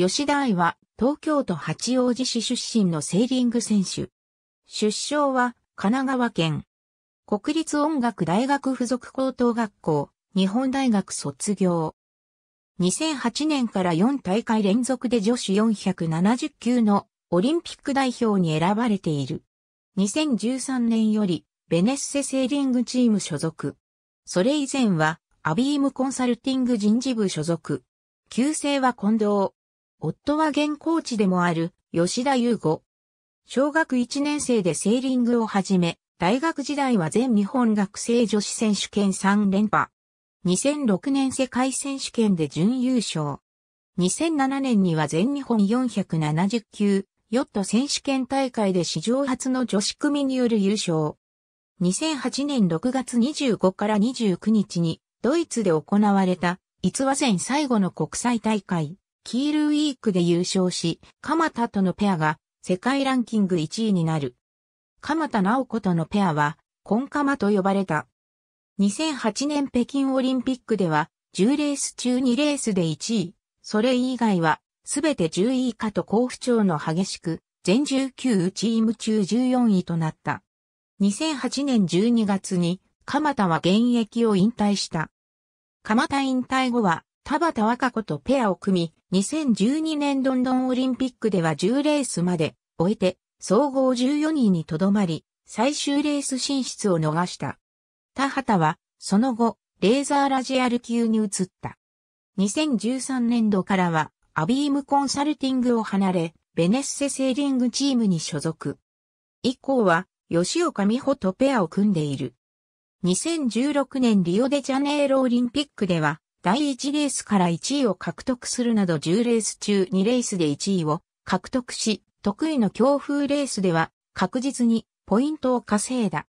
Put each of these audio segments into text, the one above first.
吉田愛は東京都八王子市出身のセーリング選手。出生は神奈川県。国立音楽大学附属高等学校、日本大学卒業。2008年から4大会連続で女子470級のオリンピック代表に選ばれている。2013年よりベネッセセーリングチーム所属。それ以前はアビームコンサルティング人事部所属。旧姓は近藤。夫は現コーチでもある吉田優吾。小学1年生でセーリングを始め、大学時代は全日本学生女子選手権3連覇。2006年世界選手権で準優勝。2007年には全日本470級、ヨット選手権大会で史上初の女子組による優勝。2008年6月25から29日にドイツで行われた、逸話戦最後の国際大会、キールウィークで優勝し、鎌田とのペアが世界ランキング1位になる。鎌田直子とのペアは、コンカマと呼ばれた。2008年北京オリンピックでは、10レース中2レースで1位、それ以外は、すべて10位以下と交不調の激しく、全19チーム中14位となった。2008年12月に、鎌田は現役を引退した。鎌田引退後は、田畑若子とペアを組み、2012年ロンドンオリンピックでは10レースまで終えて総合14位にとどまり最終レース進出を逃した。田畑はその後レーザーラジアル級に移った。2013年度からはアビームコンサルティングを離れベネッセセーリングチームに所属。以降は吉岡美穂とペアを組んでいる。2016年リオデジャネイロオリンピックでは第1レースから1位を獲得するなど10レース中2レースで1位を獲得し、得意の強風レースでは確実にポイントを稼いだ。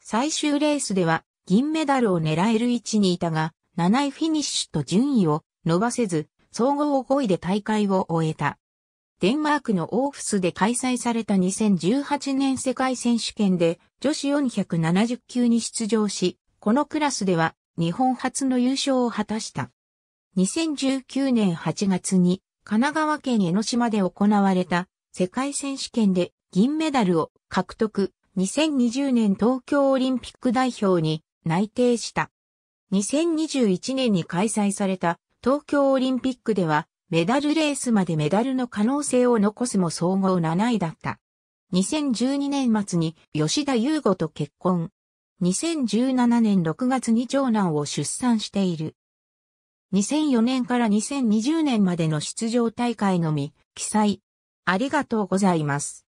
最終レースでは銀メダルを狙える位置にいたが、7位フィニッシュと順位を伸ばせず、総合5位で大会を終えた。デンマークのオーフスで開催された2018年世界選手権で女子470級に出場し、このクラスでは日本初の優勝を果たした。2019年8月に神奈川県江ノ島で行われた世界選手権で銀メダルを獲得。2020年東京オリンピック代表に内定した。2021年に開催された東京オリンピックではメダルレースまでメダルの可能性を残すも総合7位だった。2012年末に吉田優吾と結婚。2017年6月に長男を出産している。2004年から2020年までの出場大会のみ、記載。ありがとうございます。